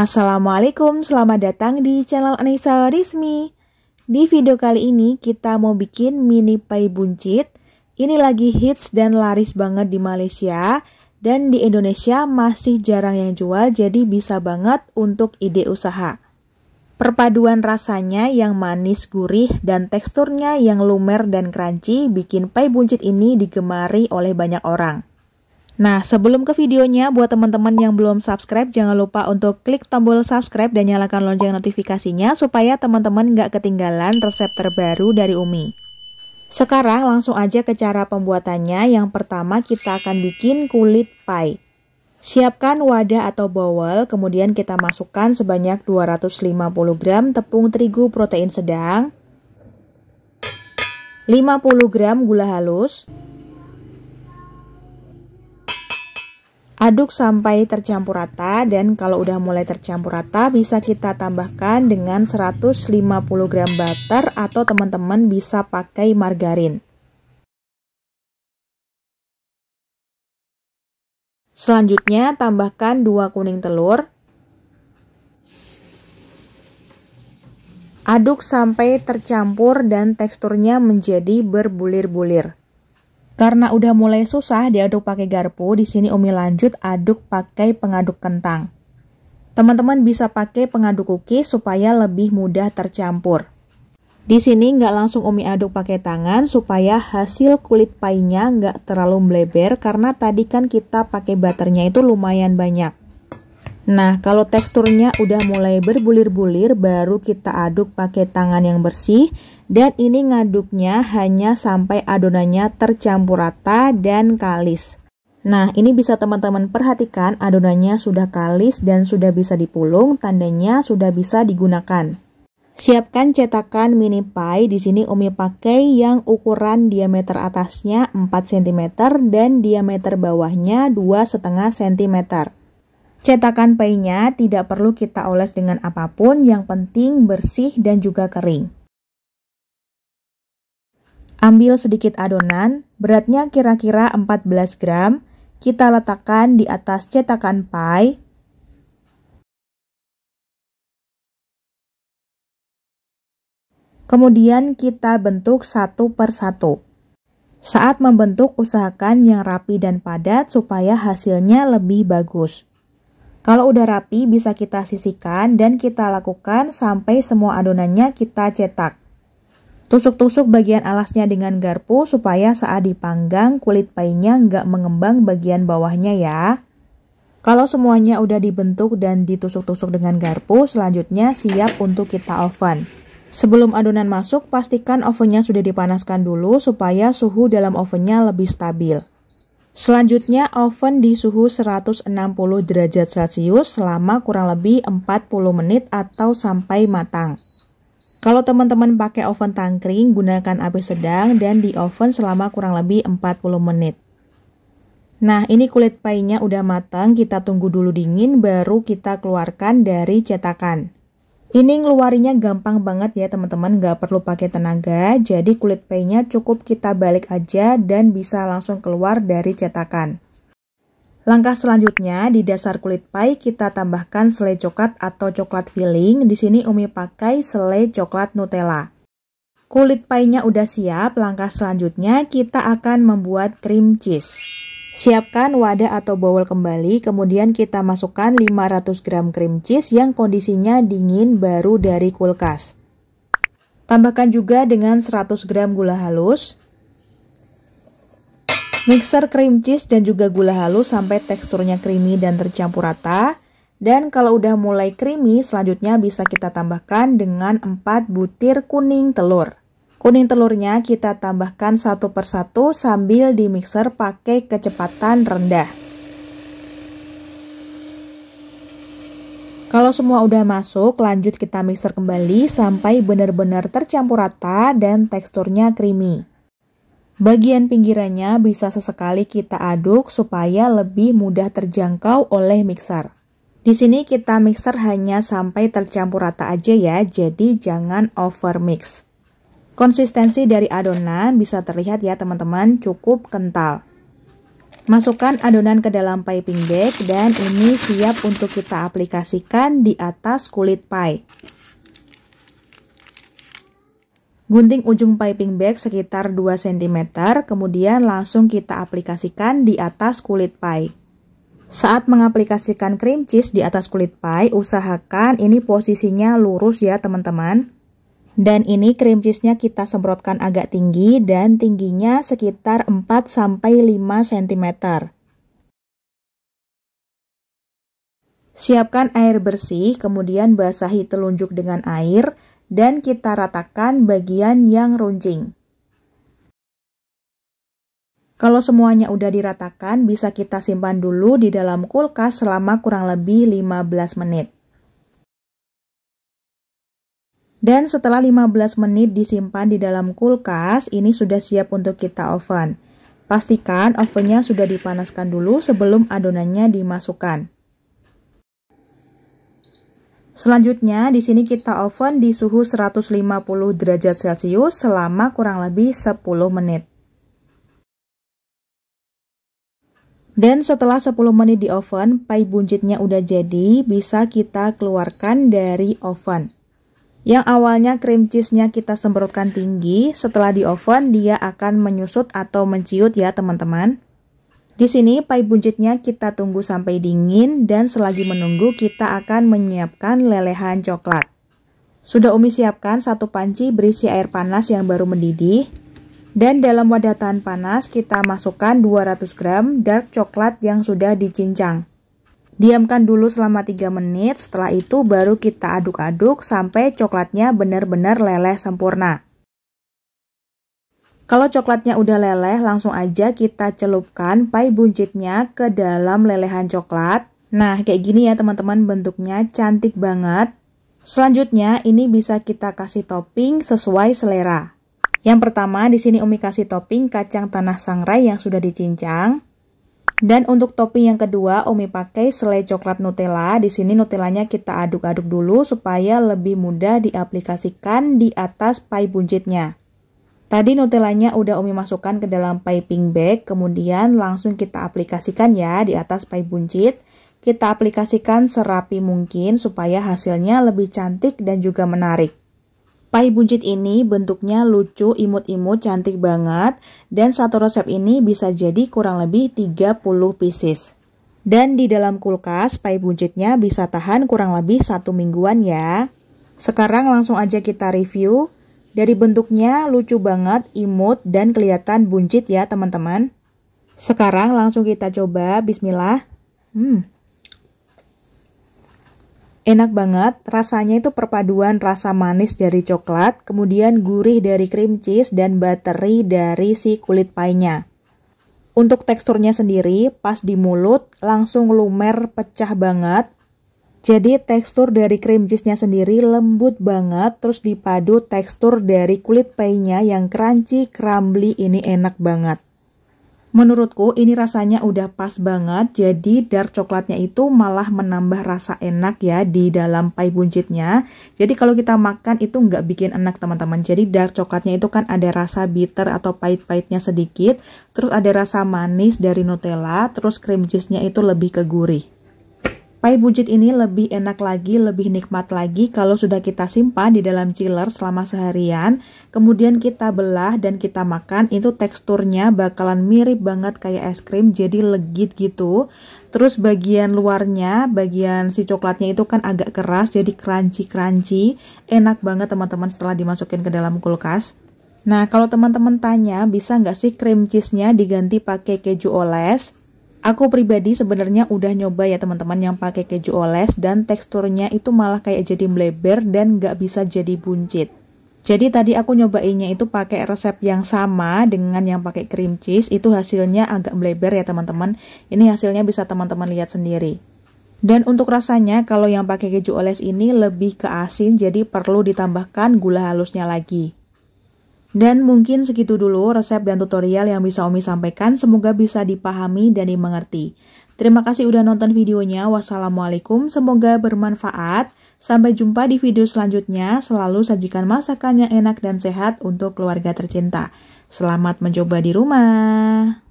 Assalamualaikum, selamat datang di channel Anissa Rizmi. Di video kali ini kita mau bikin mini pai buncit. Ini lagi hits dan laris banget di Malaysia dan di Indonesia masih jarang yang jual jadi bisa banget untuk ide usaha. Perpaduan rasanya yang manis gurih dan teksturnya yang lumer dan crunchy bikin pai buncit ini digemari oleh banyak orang. Nah, sebelum ke videonya, buat teman-teman yang belum subscribe, jangan lupa untuk klik tombol subscribe dan nyalakan lonceng notifikasinya supaya teman-teman nggak ketinggalan resep terbaru dari Umi. Sekarang langsung aja ke cara pembuatannya. Yang pertama kita akan bikin kulit pie. Siapkan wadah atau bowl, kemudian kita masukkan sebanyak 250 gram tepung terigu protein sedang, 50 gram gula halus, Aduk sampai tercampur rata dan kalau udah mulai tercampur rata bisa kita tambahkan dengan 150 gram butter atau teman-teman bisa pakai margarin. Selanjutnya tambahkan 2 kuning telur. Aduk sampai tercampur dan teksturnya menjadi berbulir-bulir. Karena udah mulai susah diaduk pakai garpu, di sini Umi lanjut aduk pakai pengaduk kentang. Teman-teman bisa pakai pengaduk cookies supaya lebih mudah tercampur. Di sini nggak langsung Umi aduk pakai tangan supaya hasil kulit painya nggak terlalu meleber karena tadi kan kita pakai butternya itu lumayan banyak. Nah, kalau teksturnya udah mulai berbulir-bulir, baru kita aduk pakai tangan yang bersih. Dan ini ngaduknya hanya sampai adonannya tercampur rata dan kalis. Nah, ini bisa teman-teman perhatikan adonannya sudah kalis dan sudah bisa dipulung, tandanya sudah bisa digunakan. Siapkan cetakan mini pie, di sini Umi pakai yang ukuran diameter atasnya 4 cm dan diameter bawahnya 2,5 cm. Cetakan painya tidak perlu kita oles dengan apapun, yang penting bersih dan juga kering. Ambil sedikit adonan, beratnya kira-kira 14 gram, kita letakkan di atas cetakan pai. Kemudian kita bentuk satu per satu. Saat membentuk usahakan yang rapi dan padat supaya hasilnya lebih bagus. Kalau udah rapi bisa kita sisihkan dan kita lakukan sampai semua adonannya kita cetak. Tusuk-tusuk bagian alasnya dengan garpu supaya saat dipanggang kulit painya nggak mengembang bagian bawahnya ya. Kalau semuanya udah dibentuk dan ditusuk-tusuk dengan garpu, selanjutnya siap untuk kita oven. Sebelum adonan masuk, pastikan ovennya sudah dipanaskan dulu supaya suhu dalam ovennya lebih stabil. Selanjutnya oven di suhu 160 derajat Celcius selama kurang lebih 40 menit atau sampai matang. Kalau teman-teman pakai oven tangkring, gunakan api sedang dan di oven selama kurang lebih 40 menit. Nah, ini kulit painya udah matang, kita tunggu dulu dingin baru kita keluarkan dari cetakan. Ini ngeluarinya gampang banget ya teman-teman, nggak perlu pakai tenaga, jadi kulit paynya cukup kita balik aja dan bisa langsung keluar dari cetakan. Langkah selanjutnya, di dasar kulit pie kita tambahkan selai coklat atau coklat filling, di sini Umi pakai selai coklat Nutella. Kulit pie udah siap, langkah selanjutnya kita akan membuat cream cheese. Siapkan wadah atau bowl kembali, kemudian kita masukkan 500 gram cream cheese yang kondisinya dingin baru dari kulkas. Tambahkan juga dengan 100 gram gula halus. Mixer cream cheese dan juga gula halus sampai teksturnya creamy dan tercampur rata. Dan kalau udah mulai creamy, selanjutnya bisa kita tambahkan dengan 4 butir kuning telur. Kuning telurnya kita tambahkan satu persatu sambil di mixer pakai kecepatan rendah. Kalau semua udah masuk, lanjut kita mixer kembali sampai benar-benar tercampur rata dan teksturnya creamy. Bagian pinggirannya bisa sesekali kita aduk supaya lebih mudah terjangkau oleh mixer. Di sini kita mixer hanya sampai tercampur rata aja ya, jadi jangan over mix. Konsistensi dari adonan bisa terlihat ya teman-teman cukup kental. Masukkan adonan ke dalam piping bag dan ini siap untuk kita aplikasikan di atas kulit pie. Gunting ujung piping bag sekitar 2 cm, kemudian langsung kita aplikasikan di atas kulit pie. Saat mengaplikasikan cream cheese di atas kulit pie, usahakan ini posisinya lurus ya teman-teman. Dan ini cream cheese-nya kita semprotkan agak tinggi dan tingginya sekitar 4 sampai 5 cm. Siapkan air bersih, kemudian basahi telunjuk dengan air dan kita ratakan bagian yang runcing. Kalau semuanya udah diratakan, bisa kita simpan dulu di dalam kulkas selama kurang lebih 15 menit. Dan setelah 15 menit disimpan di dalam kulkas, ini sudah siap untuk kita oven. Pastikan ovennya sudah dipanaskan dulu sebelum adonannya dimasukkan. Selanjutnya, di sini kita oven di suhu 150 derajat Celcius selama kurang lebih 10 menit. Dan setelah 10 menit di oven, pai buncitnya udah jadi, bisa kita keluarkan dari oven. Yang awalnya cream cheese-nya kita semprotkan tinggi, setelah di oven dia akan menyusut atau menciut ya teman-teman. Di sini pie buncitnya kita tunggu sampai dingin dan selagi menunggu kita akan menyiapkan lelehan coklat. Sudah Umi siapkan satu panci berisi air panas yang baru mendidih. Dan dalam wadah tahan panas kita masukkan 200 gram dark coklat yang sudah dicincang. Diamkan dulu selama 3 menit, setelah itu baru kita aduk-aduk sampai coklatnya benar-benar leleh sempurna. Kalau coklatnya udah leleh, langsung aja kita celupkan pai buncitnya ke dalam lelehan coklat. Nah, kayak gini ya teman-teman, bentuknya cantik banget. Selanjutnya, ini bisa kita kasih topping sesuai selera. Yang pertama, di sini Umi kasih topping kacang tanah sangrai yang sudah dicincang. Dan untuk topping yang kedua, Umi pakai selai coklat Nutella. Di sini Nutellanya kita aduk-aduk dulu supaya lebih mudah diaplikasikan di atas pie buncitnya. Tadi Nutellanya udah Umi masukkan ke dalam piping bag, kemudian langsung kita aplikasikan ya di atas pie buncit. Kita aplikasikan serapi mungkin supaya hasilnya lebih cantik dan juga menarik. Pai buncit ini bentuknya lucu, imut-imut, cantik banget dan satu resep ini bisa jadi kurang lebih 30 pieces. Dan di dalam kulkas, pai buncitnya bisa tahan kurang lebih satu mingguan ya. Sekarang langsung aja kita review. Dari bentuknya lucu banget, imut, dan kelihatan buncit ya teman-teman. Sekarang langsung kita coba, bismillah. Hmm, Enak banget, rasanya itu perpaduan rasa manis dari coklat, kemudian gurih dari cream cheese dan buttery dari si kulit pie-nya. Untuk teksturnya sendiri, pas di mulut langsung lumer pecah banget. Jadi tekstur dari cream cheese-nya sendiri lembut banget, terus dipadu tekstur dari kulit pie-nya yang crunchy, crumbly ini enak banget. Menurutku ini rasanya udah pas banget, jadi dark coklatnya itu malah menambah rasa enak ya di dalam pai buncitnya. Jadi kalau kita makan itu nggak bikin enak teman-teman. Jadi dark coklatnya itu kan ada rasa bitter atau pahit-pahitnya sedikit, terus ada rasa manis dari Nutella, terus cream cheese-nya itu lebih ke gurih. Pai buncit ini lebih enak lagi, lebih nikmat lagi kalau sudah kita simpan di dalam chiller selama seharian, kemudian kita belah dan kita makan, itu teksturnya bakalan mirip banget kayak es krim, jadi legit gitu. Terus bagian luarnya, bagian si coklatnya itu kan agak keras, jadi crunchy-crunchy, enak banget teman-teman setelah dimasukin ke dalam kulkas. Nah, kalau teman-teman tanya, bisa nggak sih cream cheese-nya diganti pakai keju oles? Aku pribadi sebenarnya udah nyoba ya teman-teman yang pakai keju oles dan teksturnya itu malah kayak jadi melebar dan nggak bisa jadi buncit. Jadi tadi aku nyobainnya itu pakai resep yang sama dengan yang pakai cream cheese itu hasilnya agak melebar ya teman-teman. Ini hasilnya bisa teman-teman lihat sendiri. Dan untuk rasanya kalau yang pakai keju oles ini lebih ke asin jadi perlu ditambahkan gula halusnya lagi. Dan mungkin segitu dulu resep dan tutorial yang bisa Omi sampaikan. Semoga bisa dipahami dan dimengerti. Terima kasih udah nonton videonya. Wassalamualaikum. Semoga bermanfaat. Sampai jumpa di video selanjutnya. Selalu sajikan masakan yang enak dan sehat untuk keluarga tercinta. Selamat mencoba di rumah.